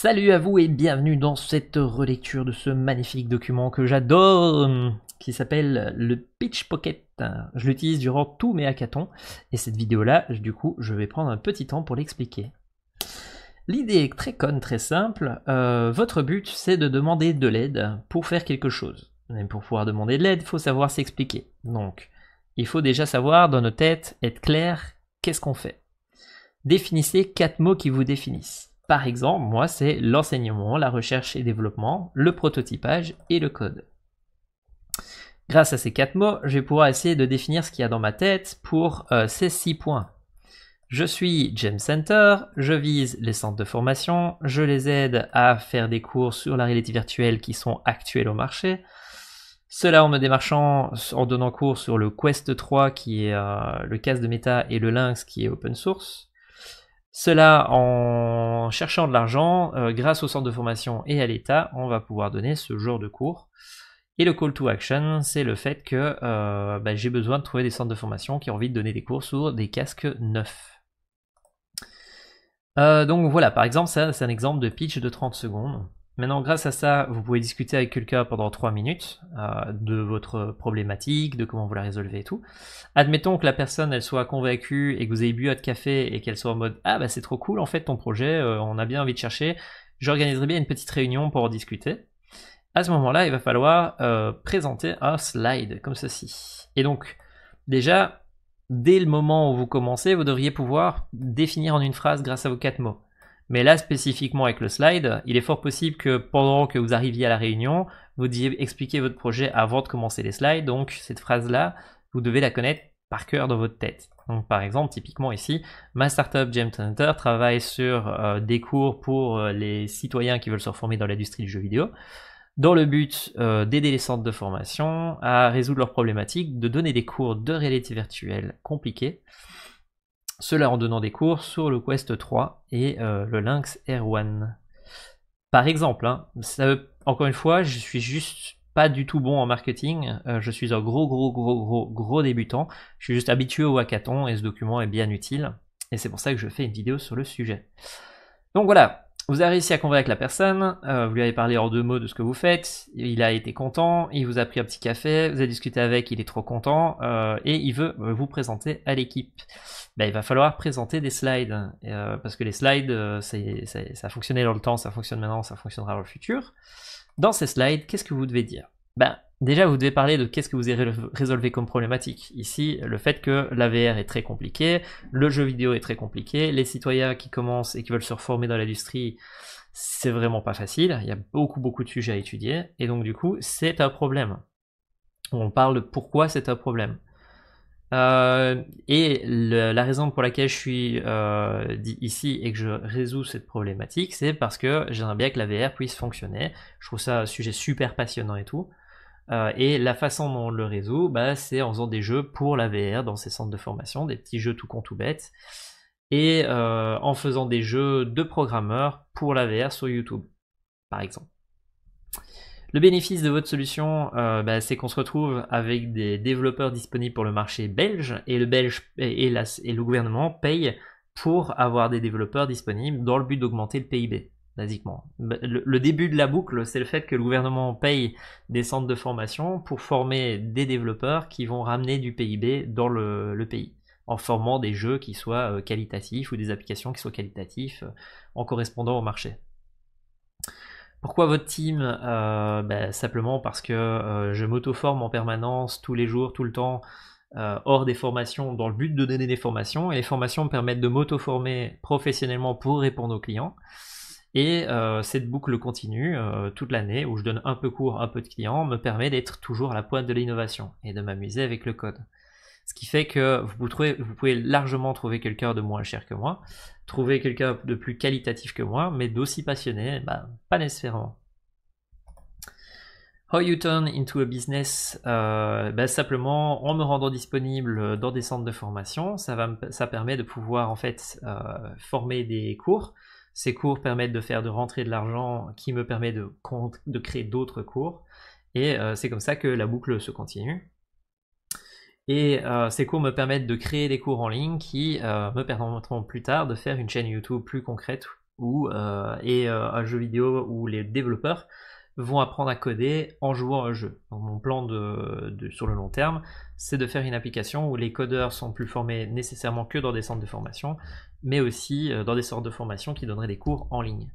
Salut à vous et bienvenue dans cette relecture de ce magnifique document que j'adore, euh, qui s'appelle le Pitch Pocket. Je l'utilise durant tous mes hackathons et cette vidéo-là, du coup, je vais prendre un petit temps pour l'expliquer. L'idée est très conne, très simple. Euh, votre but, c'est de demander de l'aide pour faire quelque chose. Mais pour pouvoir demander de l'aide, il faut savoir s'expliquer. Donc, il faut déjà savoir dans nos têtes, être clair, qu'est-ce qu'on fait. Définissez quatre mots qui vous définissent par exemple, moi, c'est l'enseignement, la recherche et développement, le prototypage et le code. Grâce à ces quatre mots, je vais pouvoir essayer de définir ce qu'il y a dans ma tête pour euh, ces six points. Je suis Gem Center, je vise les centres de formation, je les aide à faire des cours sur la réalité virtuelle qui sont actuels au marché. Cela en me démarchant, en donnant cours sur le Quest 3 qui est euh, le casque de méta, et le Lynx qui est open source. Cela, en cherchant de l'argent, euh, grâce au centre de formation et à l'État, on va pouvoir donner ce genre de cours. Et le call to action, c'est le fait que euh, ben, j'ai besoin de trouver des centres de formation qui ont envie de donner des cours sur des casques neufs. Euh, donc voilà, par exemple, ça c'est un exemple de pitch de 30 secondes. Maintenant, grâce à ça, vous pouvez discuter avec quelqu'un pendant 3 minutes euh, de votre problématique, de comment vous la résolvez et tout. Admettons que la personne, elle soit convaincue et que vous ayez bu votre café et qu'elle soit en mode Ah, bah c'est trop cool, en fait, ton projet, euh, on a bien envie de chercher. J'organiserai bien une petite réunion pour en discuter. À ce moment-là, il va falloir euh, présenter un slide comme ceci. Et donc, déjà, dès le moment où vous commencez, vous devriez pouvoir définir en une phrase grâce à vos quatre mots mais là, spécifiquement avec le slide, il est fort possible que pendant que vous arriviez à la réunion, vous deviez expliquer votre projet avant de commencer les slides. Donc, cette phrase-là, vous devez la connaître par cœur dans votre tête. Donc, par exemple, typiquement ici, ma startup James Hunter travaille sur euh, des cours pour euh, les citoyens qui veulent se former dans l'industrie du jeu vidéo, dans le but euh, d'aider les centres de formation à résoudre leurs problématiques, de donner des cours de réalité virtuelle compliqués cela en donnant des cours sur le Quest 3 et euh, le Lynx Air 1 Par exemple, hein, encore une fois, je suis juste pas du tout bon en marketing. Euh, je suis un gros, gros, gros, gros, gros débutant. Je suis juste habitué au hackathon et ce document est bien utile. Et c'est pour ça que je fais une vidéo sur le sujet. Donc voilà, vous avez réussi à convaincre la personne, euh, vous lui avez parlé en deux mots de ce que vous faites, il a été content, il vous a pris un petit café, vous avez discuté avec, il est trop content, euh, et il veut euh, vous présenter à l'équipe. Ben, il va falloir présenter des slides, parce que les slides, a ça fonctionnait dans le temps, ça fonctionne maintenant, ça fonctionnera dans le futur. Dans ces slides, qu'est-ce que vous devez dire ben, Déjà, vous devez parler de qu'est-ce que vous avez résolvé comme problématique. Ici, le fait que l'AVR est très compliqué, le jeu vidéo est très compliqué, les citoyens qui commencent et qui veulent se reformer dans l'industrie, c'est vraiment pas facile. Il y a beaucoup, beaucoup de sujets à étudier. Et donc, du coup, c'est un problème. On parle de pourquoi c'est un problème. Euh, et la raison pour laquelle je suis euh, ici et que je résous cette problématique, c'est parce que j'aimerais bien que la puisse fonctionner. Je trouve ça un sujet super passionnant et tout. Euh, et la façon dont on le résout, bah, c'est en faisant des jeux pour la VR dans ces centres de formation, des petits jeux tout con tout bête, et euh, en faisant des jeux de programmeurs pour la VR sur YouTube, par exemple. Le bénéfice de votre solution, euh, bah, c'est qu'on se retrouve avec des développeurs disponibles pour le marché belge et le belge et, et le gouvernement paye pour avoir des développeurs disponibles dans le but d'augmenter le PIB basiquement. Bah, le, début de la boucle, c'est le fait que le gouvernement paye des centres de formation pour former des développeurs qui vont ramener du PIB dans le, pays, en formant des jeux qui soient euh, qualitatifs ou des applications qui soient qualitatives euh, en correspondant au marché. Pourquoi votre team euh, bah, Simplement parce que je m'auto-forme en permanence, tous les jours, tout le temps, hors des formations, dans le but de donner des formations. Et les formations permettent de m'auto-former professionnellement pour répondre aux clients. Et euh, cette boucle continue euh, toute l'année où je donne un peu cours, un peu de clients, me permet d'être toujours à la pointe de l'innovation et de m'amuser avec le code. Ce qui fait que vous, pouvez largement trouver quelqu'un de moins cher que moi, trouver quelqu'un de plus qualitatif que moi, mais d'aussi passionné, bah, pas nécessairement. How you turn into a business, euh, bah, simplement en me rendant disponible dans des centres de formation, ça, ça permet de pouvoir en fait former des cours, ces cours permettent de faire de rentrer de l'argent qui me permet de, de créer d'autres cours. Et euh, c'est comme ça que la boucle se continue. Et euh, ces cours me permettent de créer des cours en ligne qui euh, me permettront plus tard de faire une chaîne YouTube plus concrète ou, et un jeu vidéo où les développeurs vont apprendre à coder en jouant à un jeu. mon plan de, sur le long terme, c'est de faire une application où les codeurs sont plus formés nécessairement que dans des centres de formation, mais aussi euh, dans des centres de formation qui donneraient des cours en ligne.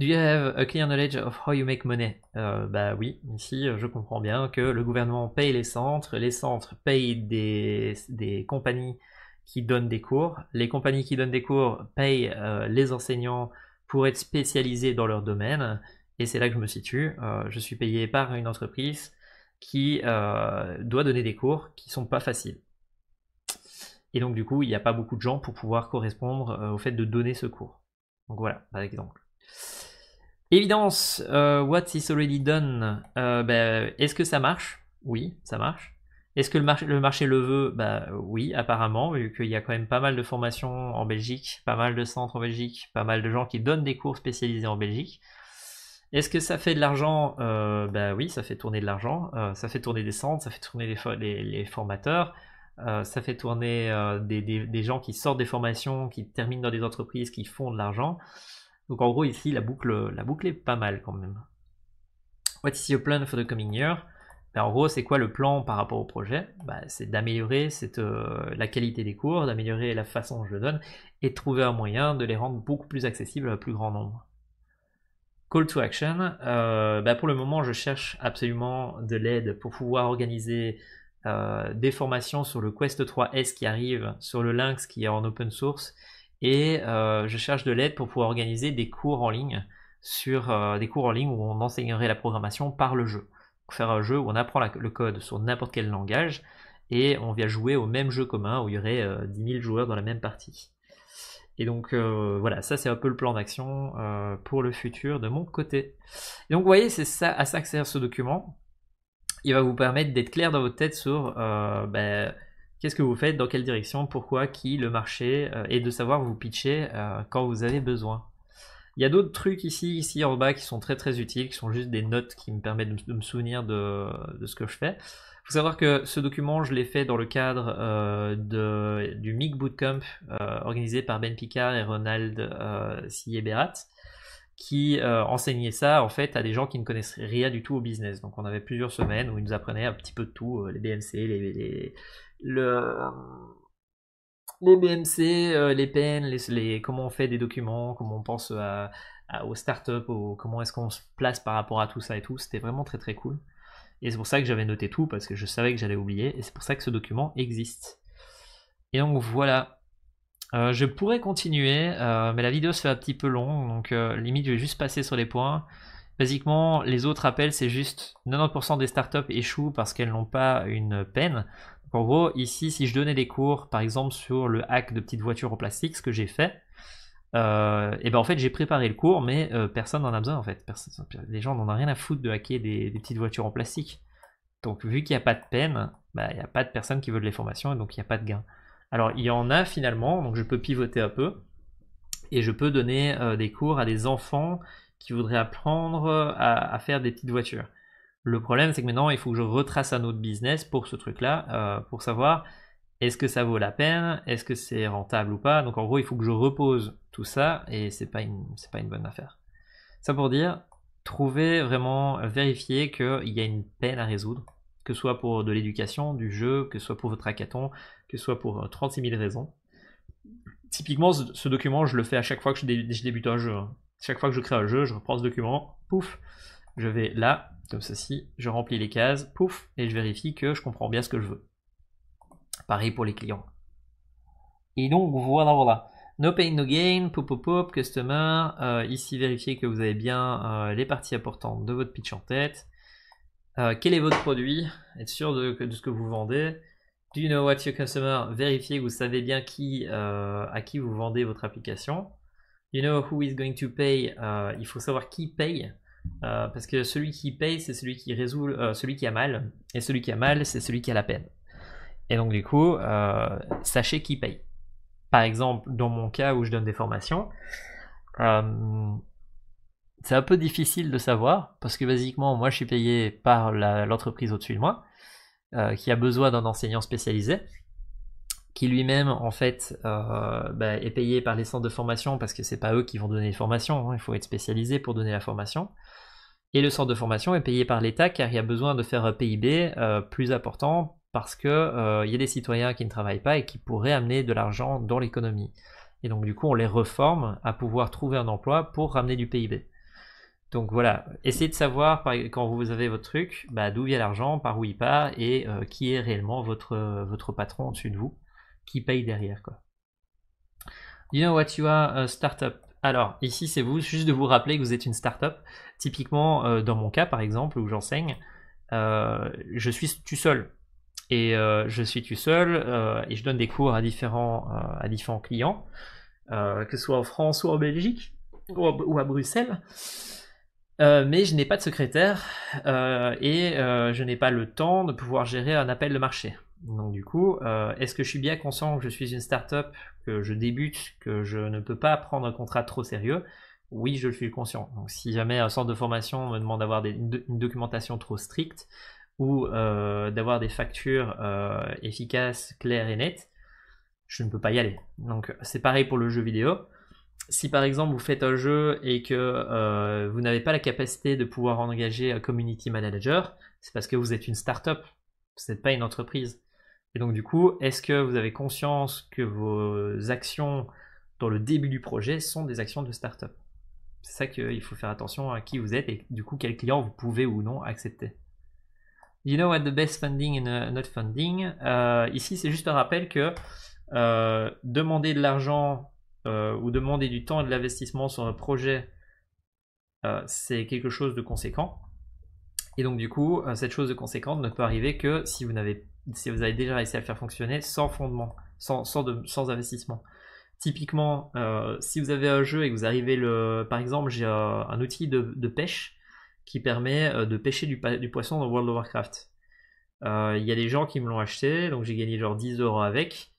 Do you have a clear knowledge of how you make money euh, Bah oui, ici je comprends bien que le gouvernement paye les centres, les centres payent des, des compagnies qui donnent des cours, les compagnies qui donnent des cours payent euh, les enseignants pour être spécialisé dans leur domaine. Et c'est là que je me situe. Euh, je suis payé par une entreprise qui euh, doit donner des cours qui sont pas faciles. Et donc du coup, il n'y a pas beaucoup de gens pour pouvoir correspondre euh, au fait de donner ce cours. Donc voilà, par exemple. Évidence, what is already done, ben, est-ce que ça marche Oui, ça marche. Est-ce que le, marché le veut Bah oui, apparemment, vu qu'il y a quand même pas mal de formations en Belgique, pas mal de centres en Belgique, pas mal de gens qui donnent des cours spécialisés en Belgique. Est-ce que ça fait de l'argent euh, bah oui, ça fait tourner de l'argent, euh, ça fait tourner des centres, ça fait tourner les, formateurs, euh, ça fait tourner des, gens qui sortent des formations, qui terminent dans des entreprises, qui font de l'argent. Donc en gros ici la boucle, la boucle est pas mal quand même. What is your plan for the coming year ben, en gros, c'est quoi le plan par rapport au projet ben, C'est d'améliorer euh, la qualité des cours, d'améliorer la façon dont je le donne et de trouver un moyen de les rendre beaucoup plus accessibles à un plus grand nombre. Call to action. Euh, ben, pour le moment, je cherche absolument de l'aide pour pouvoir organiser euh, des formations sur le Quest 3S qui arrive, sur le Lynx qui est en open source, et je cherche de l'aide pour pouvoir organiser des cours en ligne sur des cours en ligne où on enseignerait la programmation par le jeu faire un jeu où on apprend le code sur n'importe quel langage et on vient jouer au même jeu commun où il y aurait euh, dix 10 joueurs dans la même partie. Et donc euh, voilà, ça c'est un peu le plan d'action euh, pour le futur de mon côté. Et donc vous voyez, c'est ça, à ça que sert ce document. Il va vous permettre d'être clair dans votre tête sur ben, qu'est-ce que vous faites, dans quelle direction, pourquoi, qui, le marché, et de savoir vous pitcher quand vous avez besoin. Il y a d'autres trucs ici, ici en bas qui sont très très utiles, qui sont juste des notes qui me permettent de, me souvenir de, ce que je fais. Vous faut savoir que ce document, je l'ai fait dans le cadre euh, de, du MIG Bootcamp euh, organisé par Ben Picard et Ronald euh, Silleberat, qui euh, enseignait ça en fait à des gens qui ne connaissaient rien du tout au business. Donc on avait plusieurs semaines où ils nous apprenaient un petit peu de tout, les BMC, les, les le, les BMC, euh, les peines, les, comment on fait des documents, comment on pense euh, aux startups, comment est-ce qu'on se place par rapport à tout ça et tout. C'était vraiment très très cool. Et c'est pour ça que j'avais noté tout, parce que je savais que j'allais oublier, et c'est pour ça que ce document existe. Et donc voilà. Euh, je pourrais continuer, mais la vidéo se fait un petit peu longue, donc limite je vais juste passer sur les points. Basiquement, les autres appels, c'est juste 90% des startups échouent parce qu'elles n'ont pas une peine. En gros, ici, si je donnais des cours, par exemple, sur le hack de petites voitures en plastique, ce que j'ai fait, et euh, eh ben en fait, j'ai préparé le cours, mais euh, personne n'en a besoin, en fait. les gens n'en ont rien à foutre de hacker des, petites voitures en plastique. Donc, vu qu'il n'y a pas de peine, bah, il n'y a pas de personne qui veut de les formations, et donc il n'y a pas de gain. Alors, il y en a finalement, donc je peux pivoter un peu, et je peux donner euh, des cours à des enfants qui voudraient apprendre à faire des petites voitures. Le problème, c'est que maintenant, il faut que je retrace un autre business pour ce truc-là, euh, pour savoir est-ce que ça vaut la peine, est-ce que c'est rentable ou pas. Donc en gros, il faut que je repose tout ça et c'est pas une, pas une bonne affaire. Ça pour dire, trouver vraiment, vérifier qu'il y a une peine à résoudre, que ce soit pour de l'éducation, du jeu, que ce soit pour votre hackathon, que ce soit pour 36 euh, 000 raisons. Typiquement, ce, document, je le fais à chaque fois que je, je débute un jeu. Chaque fois que je crée un jeu, je reprends ce document, pouf, je vais là, comme ceci, je remplis les cases, pouf, et je vérifie que je comprends bien ce que je veux. Pareil pour les clients. Et donc voilà, voilà. No pain, no gain, pop, pop, pop, customer. Euh, ici, vérifiez que vous avez bien euh, les parties importantes de votre pitch en tête. Euh, quel est votre produit Être sûr de, ce que vous vendez. Do you know what your customer Vérifiez que vous savez bien qui, à qui vous vendez votre application. You know who is going to pay Il faut savoir qui paye. Euh, parce que celui qui paye, c'est celui qui résout, euh, celui qui a mal, et celui qui a mal, c'est celui qui a la peine. Et donc du coup, euh, sachez qui paye. Par exemple, dans mon cas où je donne des formations, c'est un peu difficile de savoir, parce que basiquement, moi je suis payé par l'entreprise au-dessus de moi, qui a besoin d'un enseignant spécialisé, qui lui-même en fait euh, bah, est payé par les centres de formation parce que c'est pas eux qui vont donner les formations, hein. il faut être spécialisé pour donner la formation. Et le centre de formation est payé par l'État car il y a besoin de faire un PIB euh, plus important parce que euh, il y a des citoyens qui ne travaillent pas et qui pourraient amener de l'argent dans l'économie. Et donc du coup on les reforme à pouvoir trouver un emploi pour ramener du PIB. Donc voilà, essayez de savoir quand vous avez votre truc, bah, d'où vient l'argent, par où il part et qui est réellement votre, votre patron au-dessus de vous paye derrière. Quoi. You know what you are, a startup. Alors, ici, c'est vous, juste de vous rappeler que vous êtes une startup. Typiquement, euh, dans mon cas, par exemple, où j'enseigne, euh, je suis tout seul. Et euh, je suis tout seul et je donne des cours à différents, à différents clients, que ce soit en France ou en Belgique ou à Bruxelles. mais je n'ai pas de secrétaire et je n'ai pas le temps de pouvoir gérer un appel de marché. Donc du coup, euh, est-ce que je suis bien conscient que je suis une start-up, que je débute, que je ne peux pas prendre un contrat trop sérieux Oui, je le suis conscient. Donc si jamais un centre de formation me demande d'avoir une, documentation trop stricte ou euh, d'avoir des factures euh, efficaces, claires et nettes, je ne peux pas y aller. Donc c'est pareil pour le jeu vidéo. Si par exemple vous faites un jeu et que vous n'avez pas la capacité de pouvoir engager un community manager, c'est parce que vous êtes une start-up, vous n'êtes pas une entreprise. Et donc du coup, est-ce que vous avez conscience que vos actions dans le début du projet sont des actions de start-up C'est ça qu'il faut faire attention à qui vous êtes et du coup quel client vous pouvez ou non accepter. You know what the best funding and uh, not funding. Euh, ici, c'est juste un rappel que euh, demander de l'argent euh, ou demander du temps et de l'investissement sur un projet, c'est quelque chose de conséquent. Et donc du coup, cette chose de conséquente ne peut arriver que si vous n'avez pas si vous avez déjà essayé à le faire fonctionner, sans fondement, sans, sans, investissement. Typiquement, euh, si vous avez un jeu et que vous arrivez le. Par exemple, j'ai un, outil de, pêche qui permet euh, de pêcher du, poisson dans World of Warcraft. Euh, il y a des gens qui me l'ont acheté, donc j'ai gagné genre 10 euros avec.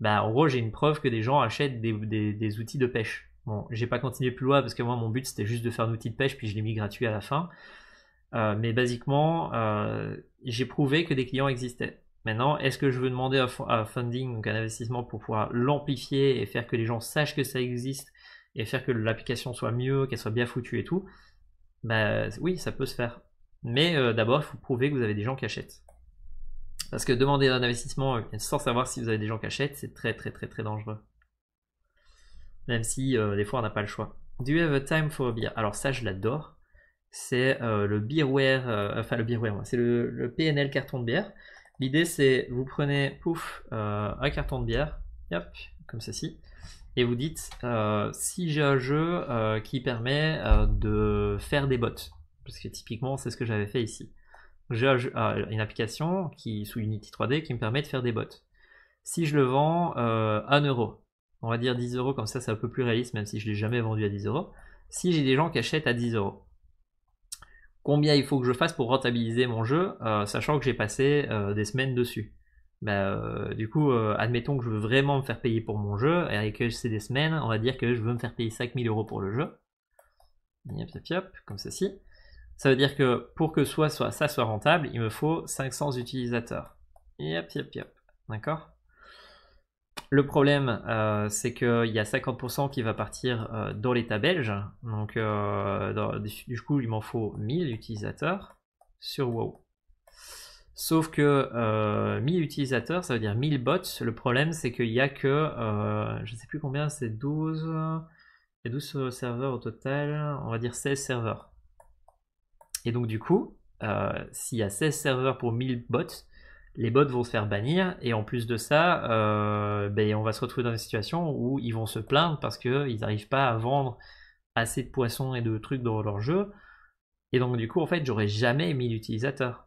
Bah, en gros, j'ai une preuve que des gens achètent des, outils de pêche. Bon, j'ai pas continué plus loin parce que moi, mon but c'était juste de faire un outil de pêche, puis je l'ai mis gratuit à la fin. mais basiquement, j'ai prouvé que des clients existaient. Maintenant, est-ce que je veux demander un, funding, donc un investissement pour pouvoir l'amplifier et faire que les gens sachent que ça existe et faire que l'application soit mieux, qu'elle soit bien foutue et tout Ben oui, ça peut se faire. Mais euh, d'abord, il faut prouver que vous avez des gens qui achètent. Parce que demander un investissement euh, sans savoir si vous avez des gens qui achètent, c'est très très très très dangereux. Même si euh, des fois on n'a pas le choix. Do you have a time for a beer Alors ça, je l'adore. C'est le beerware, enfin le beerware, c'est le PNL carton de bière. L'idée c'est, vous prenez, pouf, euh, un carton de bière, comme ceci, et vous dites, euh, si j'ai un jeu euh, qui permet de faire des bots, parce que typiquement c'est ce que j'avais fait ici, j'ai une application qui, sous Unity 3D qui me permet de faire des bots. Si je le vends à 1€, euro, on va dire 10 euros, comme ça c'est un peu plus réaliste, même si je ne l'ai jamais vendu à 10 euros, si j'ai des gens qui achètent à 10 euros, combien il faut que je fasse pour rentabiliser mon jeu, euh, sachant que j'ai passé euh, des semaines dessus. Ben, euh, du coup, admettons que je veux vraiment me faire payer pour mon jeu, et que c'est des semaines, on va dire que je veux me faire payer 5000 euros pour le jeu. Yop, yop, yop, comme ceci. Ça veut dire que pour que soit, soit, ça soit rentable, il me faut 500 utilisateurs. Yop, yop, yop. D'accord le problème, c'est qu'il y a 50% qui va partir dans l'État belge. Donc, du coup, il m'en faut 1000 utilisateurs sur WoW. Sauf que 1000 utilisateurs, ça veut dire 1000 bots. Le problème, c'est qu'il n'y a que, je ne sais plus combien, c'est 12, il 12 euh, serveurs au total, on va dire 16 serveurs. Et donc, du coup, euh, s'il y a 16 serveurs pour 1000 bots, les bots vont se faire bannir et en plus de ça, euh, ben, on va se retrouver dans une situation où ils vont se plaindre parce qu'ils n'arrivent pas à vendre assez de poissons et de trucs dans leur jeu. Et donc du coup, en fait, j'aurais jamais mis l'utilisateur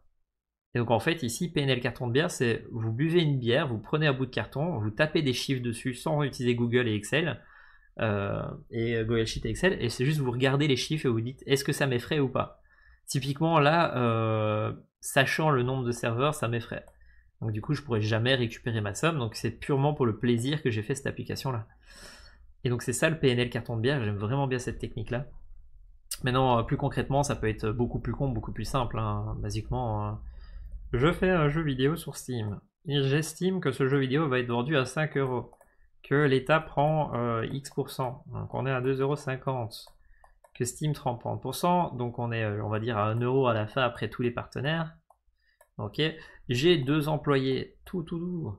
Et donc en fait, ici, PNL carton de bière, c'est vous buvez une bière, vous prenez un bout de carton, vous tapez des chiffres dessus sans utiliser Google et Excel. Euh, et euh, Google Sheet et Excel, et c'est juste vous regardez les chiffres et vous dites est-ce que ça m'effraie ou pas. Typiquement là, sachant le nombre de serveurs, ça m'effraie. Donc du coup, je pourrais jamais récupérer ma somme. Donc c'est purement pour le plaisir que j'ai fait cette application-là. Et donc c'est ça le PNL carton de bière. J'aime vraiment bien cette technique-là. Maintenant, euh, plus concrètement, ça peut être beaucoup plus con, beaucoup plus simple. Hein. Basiquement, hein. je fais un jeu vidéo sur Steam. Et j'estime que ce jeu vidéo va être vendu à 5 euros. Que l'État prend euh, X%. Donc on est à 2,50 euros. Que Steam prend 30%. Donc on est, euh, on va dire, à 1 euro à la fin après tous les partenaires. Ok. J'ai deux employés, tout, tout, tout.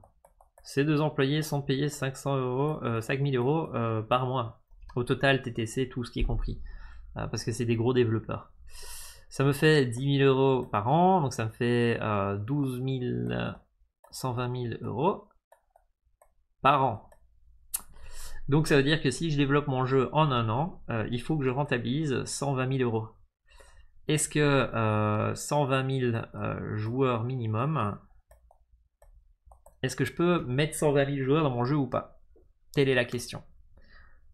Ces deux employés sont payés 500 euros, 5000 euh, euros euh, par mois. Au total, TTC, tout ce qui est compris. Euh, parce que c'est des gros développeurs. Ça me fait 10 000 euros par an, donc ça me fait 12 120 000 euros par an. Donc ça veut dire que si je développe mon jeu en un an, il faut que je rentabilise 120 000 euros. Est-ce que 120 euh, 000 euh, joueurs minimum, est-ce que je peux mettre 120 000 joueurs dans mon jeu ou pas Telle est la question.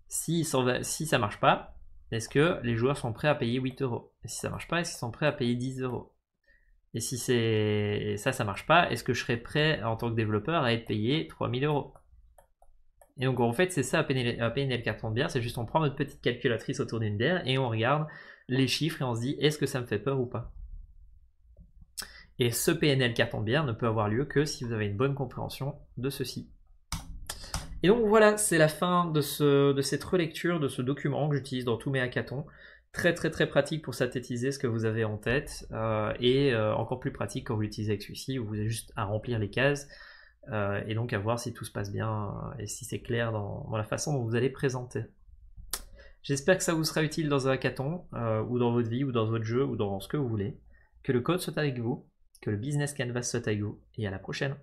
Si, ça si ça marche pas, est-ce que les joueurs sont prêts à payer 8 euros Et si ça marche pas, est-ce qu'ils sont prêts à payer 10 euros Et si ça, ça marche pas, est-ce que je serais prêt en tant que développeur à être payé 3000 euros et donc en fait, c'est ça un PNL, carton de bière, c'est juste on prend notre petite calculatrice autour d'une bière et on regarde les chiffres et on se dit est-ce que ça me fait peur ou pas. Et ce PNL carton de bière ne peut avoir lieu que si vous avez une bonne compréhension de ceci. Et donc voilà, c'est la fin de, cette relecture de ce document que j'utilise dans tous mes hackathons. Très très très pratique pour synthétiser ce que vous avez en tête euh, et euh, encore plus pratique quand vous l'utilisez avec celui-ci où vous avez juste à remplir les cases. Euh, et donc à voir si tout se passe bien euh, et si c'est clair dans, la façon dont vous allez présenter. J'espère que ça vous sera utile dans un hackathon, euh, ou dans votre vie, ou dans votre jeu, ou dans ce que vous voulez. Que le code soit avec vous, que le business canvas soit avec vous, et à la prochaine